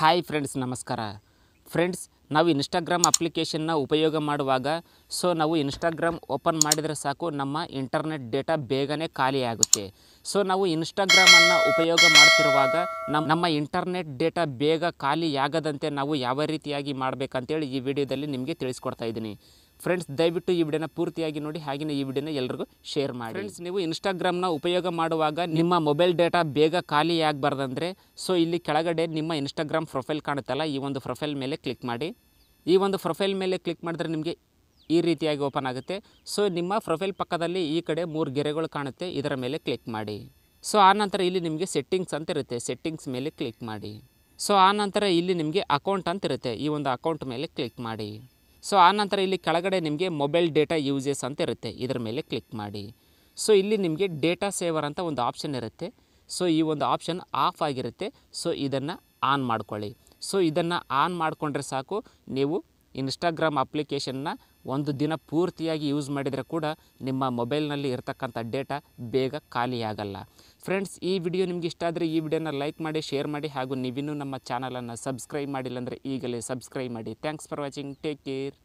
hi friends ನಮಸ್ಕಾರ friends ನಾವು Instagram ಅಪ್ಲಿಕೇಶನ್ನ ಉಪಯೋಗ ಮಾಡುವಾಗ ಸೊ ನಾವು ಇನ್ಸ್ಟಾಗ್ರಾಮ್ ಓಪನ್ ಮಾಡಿದರೆ ಸಾಕು ನಮ್ಮ ಇಂಟರ್ನೆಟ್ ಡೇಟಾ ಬೇಗನೆ ಖಾಲಿಯಾಗುತ್ತೆ ಸೊ ನಾವು ಇನ್ಸ್ಟಾಗ್ರಾಮನ್ನು ಉಪಯೋಗ ಮಾಡ್ತಿರುವಾಗ ನಮ್ಮ ನಮ್ಮ ಇಂಟರ್ನೆಟ್ ಡೇಟಾ ಬೇಗ ಖಾಲಿಯಾಗದಂತೆ ನಾವು ಯಾವ ರೀತಿಯಾಗಿ ಮಾಡಬೇಕಂತೇಳಿ ಈ ವಿಡಿಯೋದಲ್ಲಿ ನಿಮಗೆ ತಿಳಿಸ್ಕೊಡ್ತಾ ಇದ್ದೀನಿ ಫ್ರೆಂಡ್ಸ್ ದಯವಿಟ್ಟು ಈ ವಿಡಿಯೋನ ಪೂರ್ತಿಯಾಗಿ ನೋಡಿ ಹಾಗೆಯೇ ಈ ವಿಡಿಯೋನ ಎಲ್ಲರಿಗೂ ಶೇರ್ ಮಾಡಿ ಫ್ರೆಂಡ್ಸ್ ನೀವು ಇನ್ಸ್ಟಾಗ್ರಾಮ್ನ ಉಪಯೋಗ ಮಾಡುವಾಗ ನಿಮ್ಮ ಮೊಬೈಲ್ ಡೇಟಾ ಬೇಗ ಖಾಲಿ ಆಗಬಾರ್ದಂದ್ರೆ ಸೊ ಇಲ್ಲಿ ಕೆಳಗಡೆ ನಿಮ್ಮ ಇನ್ಸ್ಟಾಗ್ರಾಮ್ ಪ್ರೊಫೈಲ್ ಕಾಣುತ್ತಲ್ಲ ಈ ಒಂದು ಪ್ರೊಫೈಲ್ ಮೇಲೆ ಕ್ಲಿಕ್ ಮಾಡಿ ಈ ಒಂದು ಪ್ರೊಫೈಲ್ ಮೇಲೆ ಕ್ಲಿಕ್ ಮಾಡಿದ್ರೆ ನಿಮಗೆ ಈ ರೀತಿಯಾಗಿ ಓಪನ್ ಆಗುತ್ತೆ ಸೊ ನಿಮ್ಮ ಪ್ರೊಫೈಲ್ ಪಕ್ಕದಲ್ಲಿ ಈ ಕಡೆ ಮೂರು ಗೆರೆಗಳು ಕಾಣುತ್ತೆ ಇದರ ಮೇಲೆ ಕ್ಲಿಕ್ ಮಾಡಿ ಸೊ ಆನಂತರ ಇಲ್ಲಿ ನಿಮಗೆ ಸೆಟ್ಟಿಂಗ್ಸ್ ಅಂತ ಇರುತ್ತೆ ಸೆಟ್ಟಿಂಗ್ಸ್ ಮೇಲೆ ಕ್ಲಿಕ್ ಮಾಡಿ ಸೊ ಆನಂತರ ಇಲ್ಲಿ ನಿಮಗೆ ಅಕೌಂಟ್ ಅಂತ ಇರುತ್ತೆ ಈ ಒಂದು ಅಕೌಂಟ್ ಮೇಲೆ ಕ್ಲಿಕ್ ಮಾಡಿ ಸೊ ಆನಂತರ ಇಲ್ಲಿ ಕೆಳಗಡೆ ನಿಮಗೆ ಮೊಬೈಲ್ ಡೇಟಾ ಯೂಸಸ್ ಅಂತ ಇರುತ್ತೆ ಇದರ ಮೇಲೆ ಕ್ಲಿಕ್ ಮಾಡಿ ಸೊ ಇಲ್ಲಿ ನಿಮಗೆ ಡೇಟಾ ಸೇವರ್ ಅಂತ ಒಂದು ಆಪ್ಷನ್ ಇರುತ್ತೆ ಸೊ ಈ ಒಂದು ಆಪ್ಷನ್ ಆಫ್ ಆಗಿರುತ್ತೆ ಸೊ ಇದನ್ನು ಆನ್ ಮಾಡ್ಕೊಳ್ಳಿ ಸೊ ಇದನ್ನು ಆನ್ ಮಾಡಿಕೊಂಡ್ರೆ ಸಾಕು ನೀವು ಇನ್ಸ್ಟಾಗ್ರಾಮ್ ಅಪ್ಲಿಕೇಶನ್ನ ಒಂದು ದಿನ ಪೂರ್ತಿಯಾಗಿ ಯೂಸ್ ಮಾಡಿದರೆ ಕೂಡ ನಿಮ್ಮ ಮೊಬೈಲ್ನಲ್ಲಿ ಇರತಕ್ಕಂಥ ಡೇಟಾ ಬೇಗ ಖಾಲಿಯಾಗಲ್ಲ ಫ್ರೆಂಡ್ಸ್ ಈ ವಿಡಿಯೋ ನಿಮ್ಗೆ ಇಷ್ಟ ಆದರೆ ಈ ವಿಡಿಯೋನ ಲೈಕ್ ಮಾಡಿ ಶೇರ್ ಮಾಡಿ ಹಾಗೂ ನೀವಿನ್ನೂ ನಮ್ಮ ಚಾನಲನ್ನು ಸಬ್ಸ್ಕ್ರೈಬ್ ಮಾಡಿಲ್ಲ ಅಂದರೆ ಈಗಲೇ ಸಬ್ಸ್ಕ್ರೈಬ್ ಮಾಡಿ thanks for watching take care